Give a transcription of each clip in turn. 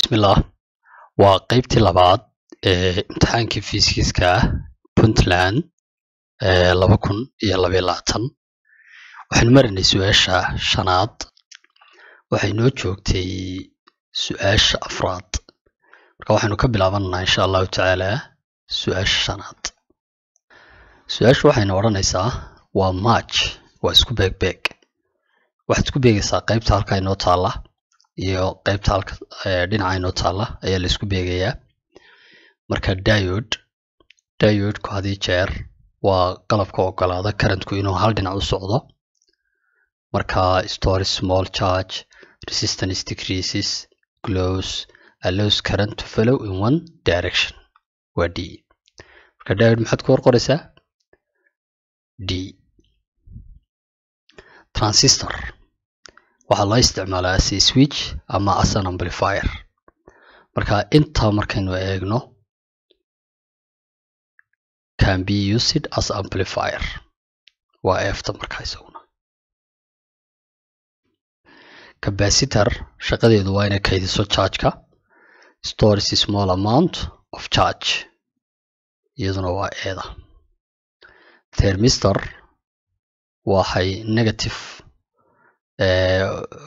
bismillaah waa qaybtii labaad ee imtixaankii fiisikiiska ah puntland laba kun iyo labayo labaatan waxaynu maraynay su-aasha shanaad waxay noo joogtay su-aasha afraad marka waxaynu ka bilaabananaa insha allahu tacaala su-aasha shanaad su-aasha waxayna odhanaysaa waa march waa isku beeg beeg waxaad isku beegaysaa qaybta halka inoo taalla iyo qeybta halka dhinaca inoo taalla ayaa laisku beegayaa marka diode diodku hadii jeer waa qalabka ogolaada currentku inuu hal dhinac u socdo marka story small charge resistance decreases glows allows current to follow in one direction waa d marka diode maxaad ku warqoraysaa d transistor waxaa loo isticmaalaa as switch ama as an amplifier marka intaa markaynu eegno can be used as amplifier waa efta marka isaguna capacitor shaqadeedu waa inay kaydiso chargeka stores small amount of charge iyaduna waa eeda thermistor waxay negative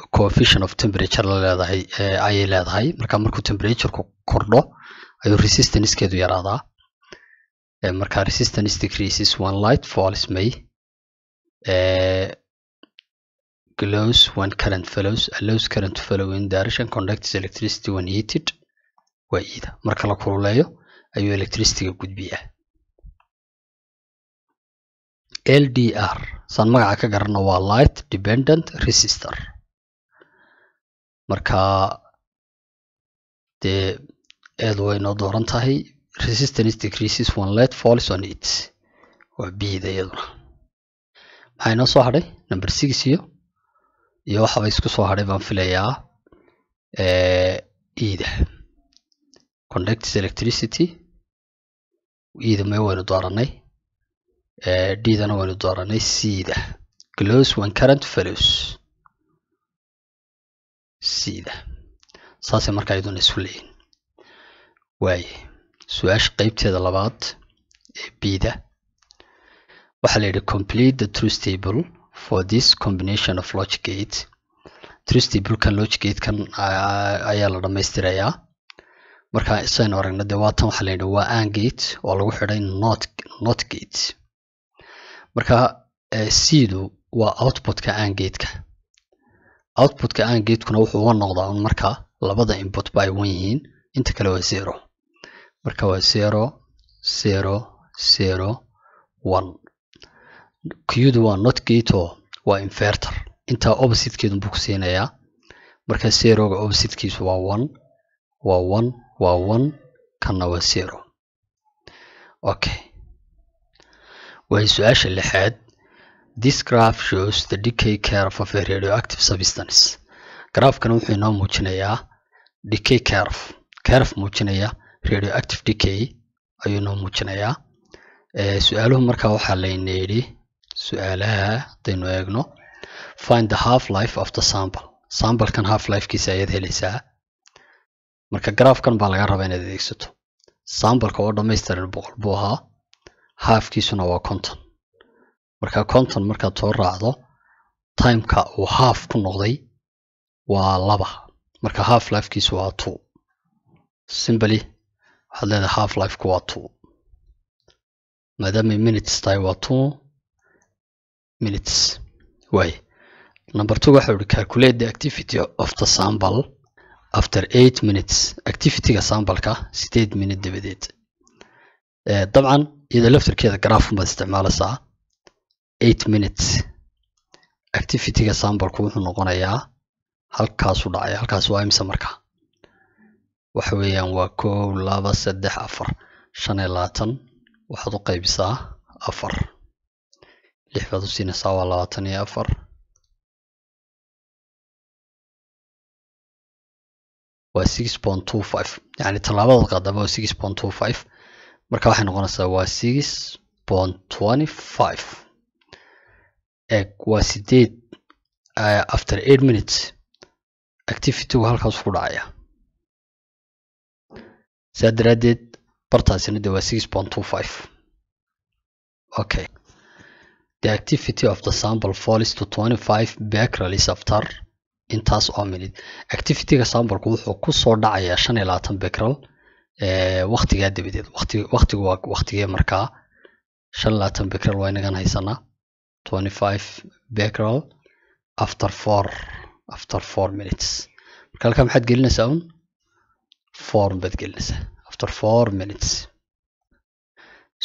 coefficient of temperature la leedahay ayay leedahay marka markuu temperatureku kordho ayuu resistancekeedu yaraadaa marka resistance decreases one light falls may glows one current follows allows current to in direction conducts electricity when heated waa iida marka la kululeeyo ayuu electricityga ga gudbiyaa l d r saan magaca ka garano waa light dependent resistor marka dee eed way noo dooran tahay resistance decreases one light falls on it waa bida iyaduna maxaa inoo soo hadhay number six iyo iyo waxaba isku soo hadhay baan filayaa ida conducts electricity ida may waynu dooranay dana waynu dooranay sida close one current fellows sida saasay markaa iyaduna isu leeyiin waaye su-aasha qeybteeda labaad ee bda waxaa la yidhi complete the true stable for this combination of logic gate true stablekan ayaa la dhammaystirayaa marka saynu aragna dee waa waxaa la yidhi waa angate oo lagu xidhay not not gate marka cdu eh, waa outbutka aangeedka outbutka aangeedkuna wuxuu uga noqdaa un marka labada inputba ay wan yihiin inta kale waa zero marka waa zero zero zero one qdu waa not gato waa inverter intaa oppositekeedunbuu ku siinayaa marka zeroga oppositekiisu waa one waa one waa one kanna waa zero okay waay su-aasha lixaad this graph shows the decay curve of a radioactive substance graafkan wuxuu inoo muujinayaa decay curve curve muujinaya radioactive decay ayuu inoo muujinayaa eh, su-aaluhu markaa waxaa layna yidhi su-aalaha hadaynu eegno find the half life of the sample sambalkan half lifekiisa ayaad helaysaa marka graafkan baa laga rabaa inaad adeegsato sambalka oo dhamaystiran boqol buu ahaa haafkiisuna waa konton marka konton markaad soo raacdo timeka uu haaf ku noqday waa laba marka half lifekiisu waa two simbly waxaad leedahay half lifeku waa two maadaama minutes tahay waa two minutes waay number two waxa ihi calculate the activity of the sample after eight minutes activityga sambalka sideed minute dabadeed Eh, dabcan iyadoo laftirkeeda garaafun baad isticmaalaysaa eight minutes activityga sambalku wuxuu noqonayaa halkaasuu dhacay halkaas waa imse marka waxa weeyaan waa kow laba saddex afar shan iyo labaatan waxaad u qaybisaa afar lix baad u siinaysaa waa labaatan iyo afar waa six point two five yacni tallaabadaad qaadaba waa six point two five marka waxay noqonaysaa waa six point twenty five eg waa sideed after eight minutes activitygu halkaas ku dhacaya saa daraaddeed bartaasina de waa six point two five okay the activity of the sample falls to twenty five back release after intaas oo minute activityga sampleku wuxuu kusoo dhacayaa shan iyo labaatan becral waktigaa dabadeed waktigu waa waktigee markaa shan labaatan becrel waa inagan haysanaa twenty five becrel after four after four minutes marka halkaa maxaad gelinaysaa un form baad gelinaysaa after four minutes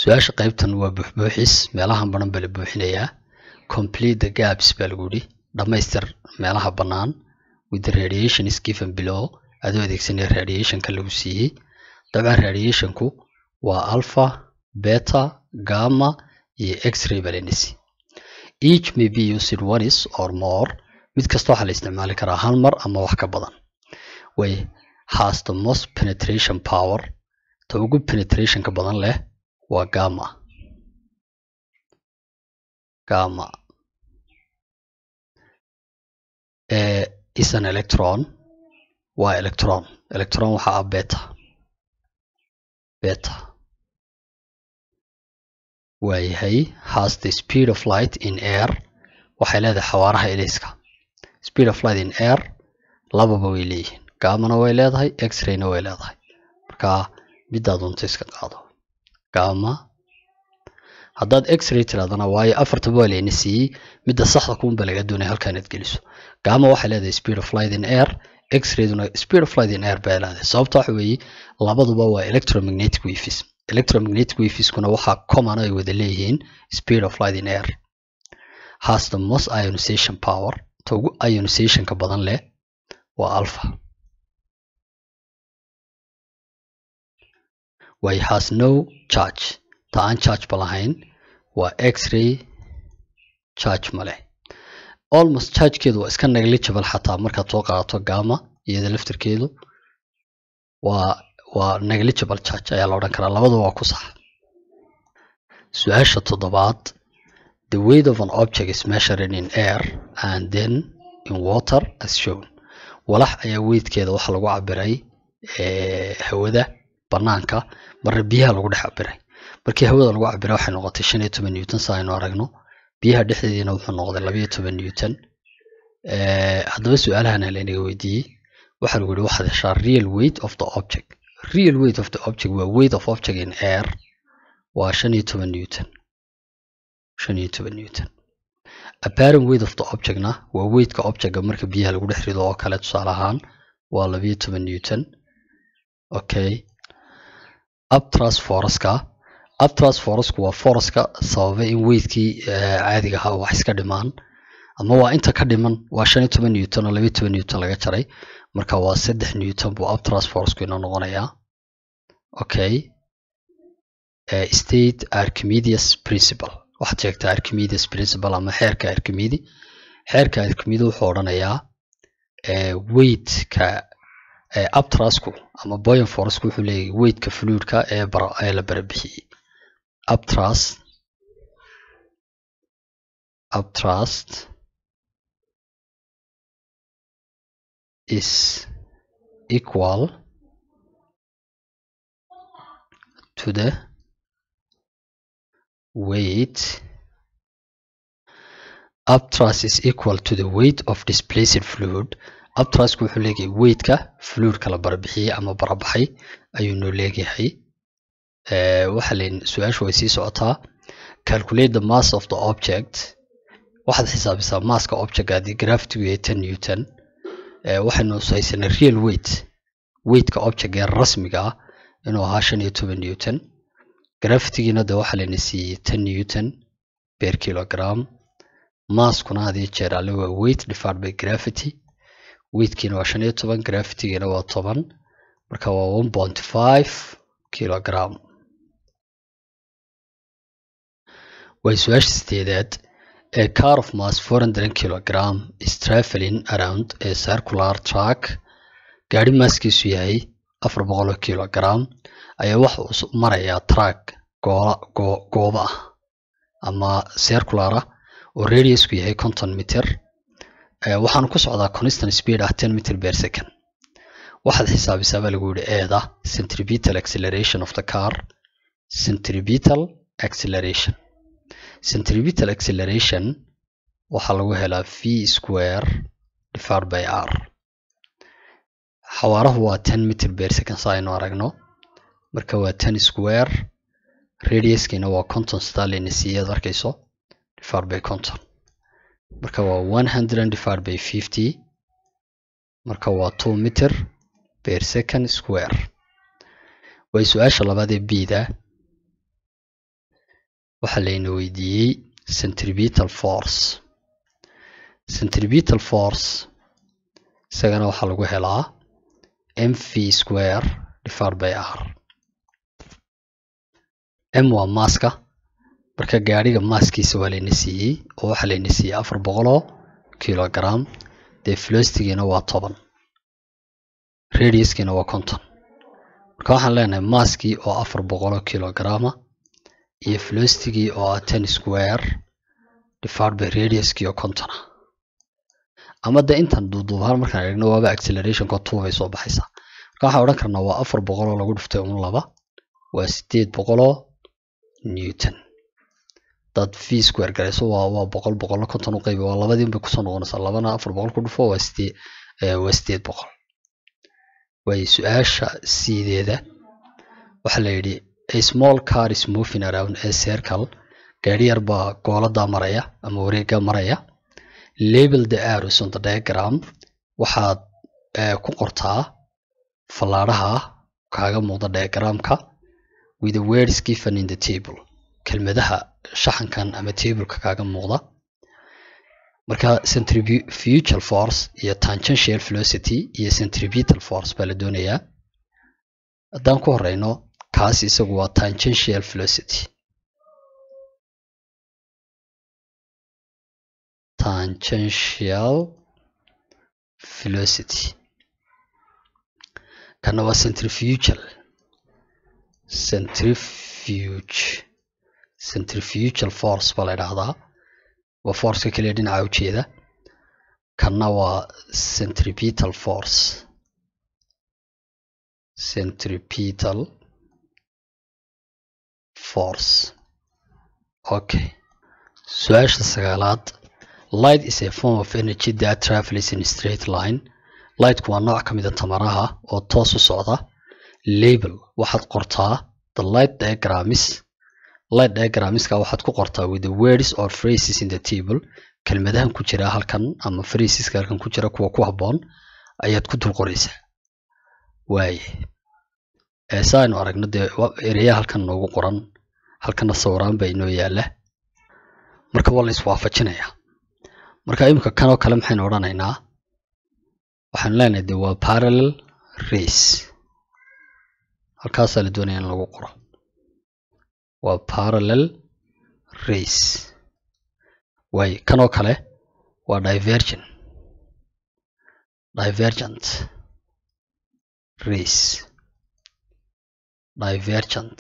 su-aasha qaybtan waa buuxbuuxis meelahan badan baa la buuxinayaa complete the gaps baa lagu yidhi dhammaystir meelaha bannaan with the radiation is given below adoo adeegsanaya radiationka lagu siiyey dabcan radiationku waa alpha beta gamma iyo x-ray valency each may be used onis or more mid kasta waxaa la isticmaali karaa hal mar ama wax ka badan way has the most penetration power ta ugu penetrationka badan leh waa gamma gamma is an electron waa electron electron waxaa ah beta better. waayahay has the speed of light in air waxay leedahay xawaaraha eleyska speed of light in air lababa way leeyihiin gamana way leedahay x-rayna way leedahay marka middaad unta iska qaado gama haddaad x-ray tiraadana waayo afartaba waa layna siiyey midda saxda kuunba laga doonaya halka geliso gama waxay leedahay speed of light in air x speed of light in air bay leedahay sababta waxa weeye labaduba waa electromagnetic waves electromagnetic wifiskuna waxaa common ay wada leeyihiin speed of light in air has the most ionization power ta ugu ionizationka badan leh waa alpha way has no charge ta aan charge ba lahayn waa x-ray charge ma leh almost chargekeedu waa iska negligible xataa markaad soo qaadato gama iyada laftirkeedu waa waa negligible charge ayaa la odhan karaa labaduba waa ku sax su-aasha toddobaad the weight of an object is measured in air and then in water as shown walax ayaa weydkeeda waxaa lagu cabiray hawada banaanka marna biyaha lagu dhex cabiray markii hawada lagu cabira waxay noqotay shan iyo toban newton sa aynu aragno biyaha dhexdeediina wuxuu noqday labayo toban newton eh, haddaba su-aalahan la weydiiyey waxaa lagu yihi waxaad heshaa real weight of the object real weight of the object waa weight of object in air waa shan iyo toban newton shan iyo toban newton apparent weight of the objectna waa weightka objectga marka biyaha lagu dhex rido oo kale tusaale ahaan waa labayo toban newton okay uptras aptras forasku waa foraska sababay in weydkii eh, caadiga ahaa wax iska dhimaan ama waa inta ka dhiman waa shan iyo toban newton oo labaiyo toban newton laga jaray marka waa saddex newton buu abtras forasku inoo noqonayaa okay eh, state archimedes principle waxaad sheegtaa archimedes principle ama xeerka archimedi xeerka archimedi wuxuu odhanayaa eh, weydka abtrasku ama boyan forasku wuxuu leeyahay weydka fluidka ee la barabixiyey up thrust up thrust is equal to the weight up thrust is equal to the weight of displacing fluid up thrust wuxuu leeyahay weightka fluidka la barbixiye ama barabaxay ayuu noo leeyahay Eh, waxaa su-aashu way sii socotaa calculate the mass of the object waxaad xisaabisaa masska objectgaadii gravity weye ten newton eh, waxaynu haysanay real weight weightka objectga ee rasmiga ah inuu ahaa shan iyo toban newton grafitigina de waxaa layna siiyey ten newton ber kilogram masskuna hadiyo jeer alle waa weight divided by gravity weightkina waa shan iyo toban grafitigina waa toban marka waa one point five kilogram waa su-aasha sideedaad ee car of mass four hundred kilogram is traveling around ee circular track gaari maaskiisu yahay afar boqol kilogram ayaa waxa uu marayaa track gooba ah ama circular ah oo radiusku yahay conton miter waxaanu ku socdaa constant speed ah ten miter per second waxaad xisaabisaa baa lagu yihi eeda centripetal acceleration of the car centripetal acceleration centripetal acceleration waxaa lagu helaa v square divided by r xawaarahu waa ten meter per second saa aynu aragno marka waa ten square radiuskiina waa conton starlina siyaad arkayso divided by conton marka waa one hundred divided by fifty marka waa two meter per second square way su-aasha labaad ee b waxaa layna weydiiyey centripetal force centripetal force isagana waxaa lagu helaa m v square divid by r m waa maaska marka gaariga maaskiisa waa layna siiyey oo waxaa layna siiyey afar boqoloo kilogram dee filostigiina waa toban radiuskiina waa konton marka waxaan leenahay maaskii oo afar boqoloo kilograma iyo flastigii oo ah ten square divided radiuskii oo contona ama de intan duuduubahaan markaan eegno waaba accelerationka two bay soo baxaysaa marka waxaan odhan karnaa waa afar boqol lagu dhiftay un laba waa sideed boqoloo newton dad v square garayso waa waa boqol boqolna konton u qaybi waa labadii kusoo noqonaysaa labana afar boqol ku dhufo waa sidee waa sideed boqol waayo su-aasha siideeda waxaa la yidhi small car is moving around a circle gaari yar baa gooladaa maraya ama wareega maraya label the arrows on the diagram waxaad eh, ku qortaa fallaadhaha kaaga muuqda diagramka with the words given in the table kelmadaha shaxankan ama tableka kaaga muuqda marka centrifugal force iyo tangential velocity iyo centripetal force baa la doonayaa haddaan ku horeyno kaas isagu waa tangential velocity tangential velocity kana waa centrifugal centrifuge centrifugal force baa la idhaahdaa waa forceka keliya dhinaca ujeeda kana waa centripetal force centripetal force okay su-aasha sagaalaad light is a form of energy that travels in straight line lightku waa nooc ka mida ah tamaraha oo toos u socda label waxaad qortaa the light diagrams light diagramska waxaad ku qortaa with the words or phrases in the table kelmadahan ku jira halkan ama phraseska halkan ku jira kuwa ku habboon ayaad ku dul qoraysaa waaye saa aynu aragno dee eraya halkan noogu qoran halkana sawiraan baa inoo yaalla marka waa lays iswaafajinayaa marka imika kanoo kale maxaynu odhanaynaa waxaanu leenahay de waa parallel race halkaasaa la doonaya in lagu qoro waa parallel race waayo kanoo kale waa divergent divergent race divergent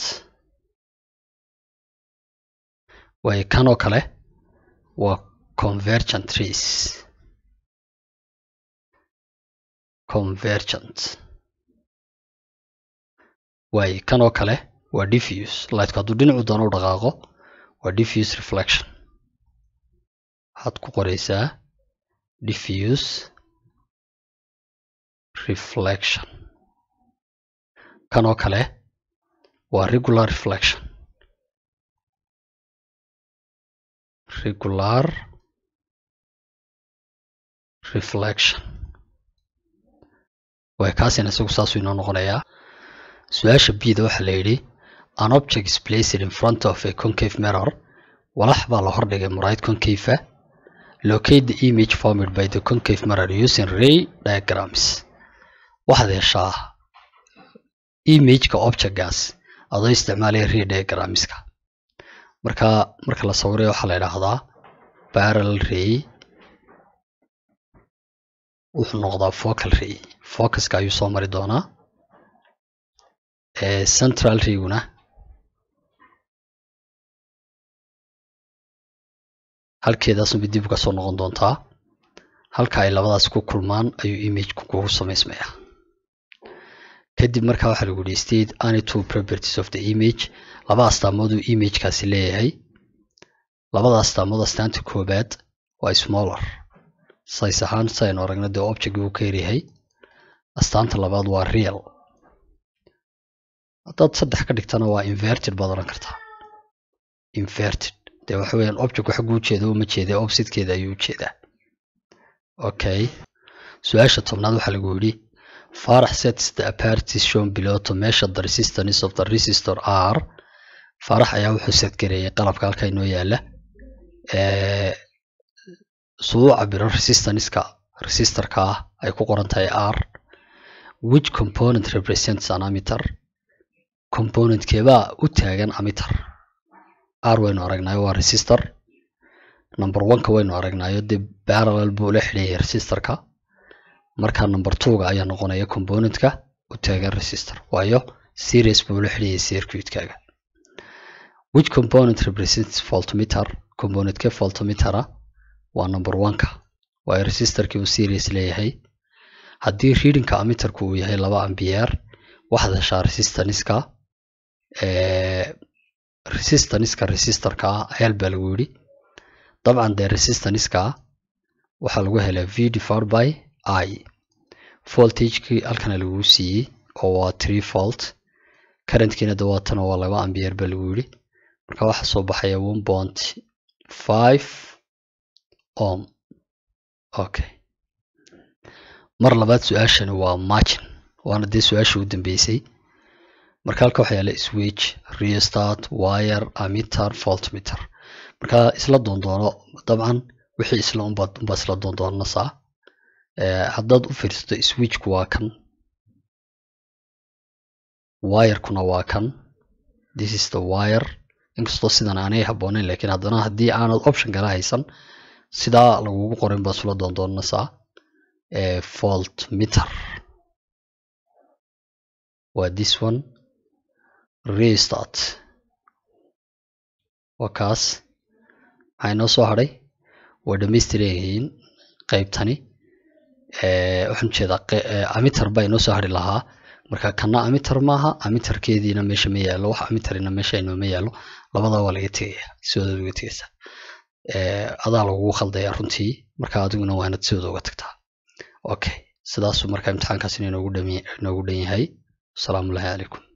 waayo kan oo kale waa convergent trees convergent waayo kan oo kale waa diffuse lightku hadduu dhinacu doono u dhaqaaqo waa diffuse reflection waxaad ku qoraysaa diffuse reflection kan oo kale waa regular reflection regular reflection way kaasina isagu saasuu inoo noqonayaa su-aasha bida waxaa la yidhi an object is placed in front of a concave mirror walax baa la hordhigay muraayad concavea ah. locate the image formed by the concave mirror using ray diagrams waxaad heshaa imageka objectgaas adoo isticmaalaya ray diagramska marka marka la sawiray waxaa la idhaahdaa barrel ray wuxuu noqdaa focal ray focuska ayuu soo mari doonaa central rayguna halkeedaasunba dib uga soo noqon doontaa halka ay labadaas ku kulmaan ayuu image kugu samaysmayaa kadib markaa waxaa lagu yihi state any properties of the image laba astaamooduu imagekaasi leeyahay labada astaamood astaanta koobaad waa smoller size ahaan saynu aragna dee object uu ka yaryahay astaanta labaad waa real haddaad saddex ka dhigtana waa inverted baad odhan kartaa inverted dee waxa weyaan objectku xagguu ujeeda uma jeeda opsitkeeda ayuu ujeedaa okay su-aasha tobnaad waxaa lagu yidhi farax sets the aparties shown the resistance of the resistor r farax ayaa wuxuu set qalabka halka inoo yaala suuca biro resistanceka resistorka ah ay ku qoran tahay r which component represents an amiter componentkeebaa u taagan amiter r waynu aragnaayo waa resistor number oneka waynu aragnaayo dee parallel buu la xidheeyay resistorka markaa number twoga ayaa noqonaya componentka u taagan register waayo series buu la xidhiyay circuitkaaga which component represents voltmeter componentka voltmetera waa number one-ka waayo registerkii uu series leeyahay haddii readingka amiterku uu yahay laba ambiyeer waxaad heshaa resistanska resistanska resisterka ah ayaal baa lagu yidhi dabcan dee resistanska waxaa lagu helaa v divided by i voltagekii halkana laguu siiyey oo waa tree volt currentkiina dawaatan waa laba ambier ba lagu yidhi marka waxaa soo baxaya one point five om okay mar labaad su-aashani waa margin waana dee su-aasha u dambeysay marka halka waxaa yaala switch restart wire amitter voltmeter marka isla doondoono dabcan wixii isla unbaa isla doondoonanasaa Eh, haddaad u fiirsato switchku waa kan wirekuna waa kan this is the wire inkastoo sidan aanay habooneyn laakiin haddana haddii aanad option kala haysan sidaa lagugu qorin baa sula doondoonaysaa eh, volt meter waa this one restart waa kaas maxaa inoo soo hadhay waa dhamaystiryahiin qaybtani Eh, waxaan ujeedaa eh, baa inoo soo hari lahaa marka kana amiter maaha amiterkeediina meesha ma yaalo wax amiterina meesha ma yaalo labada waa laga tegaya sidooda uga tegaysa eh, adaa lagugu khaldaya runtii marka adiguna waa inaad sidooda uga tagtaa okay sidaasuu marka imtixaankaas inoogu dhan yahay asalaamu llahi calaykum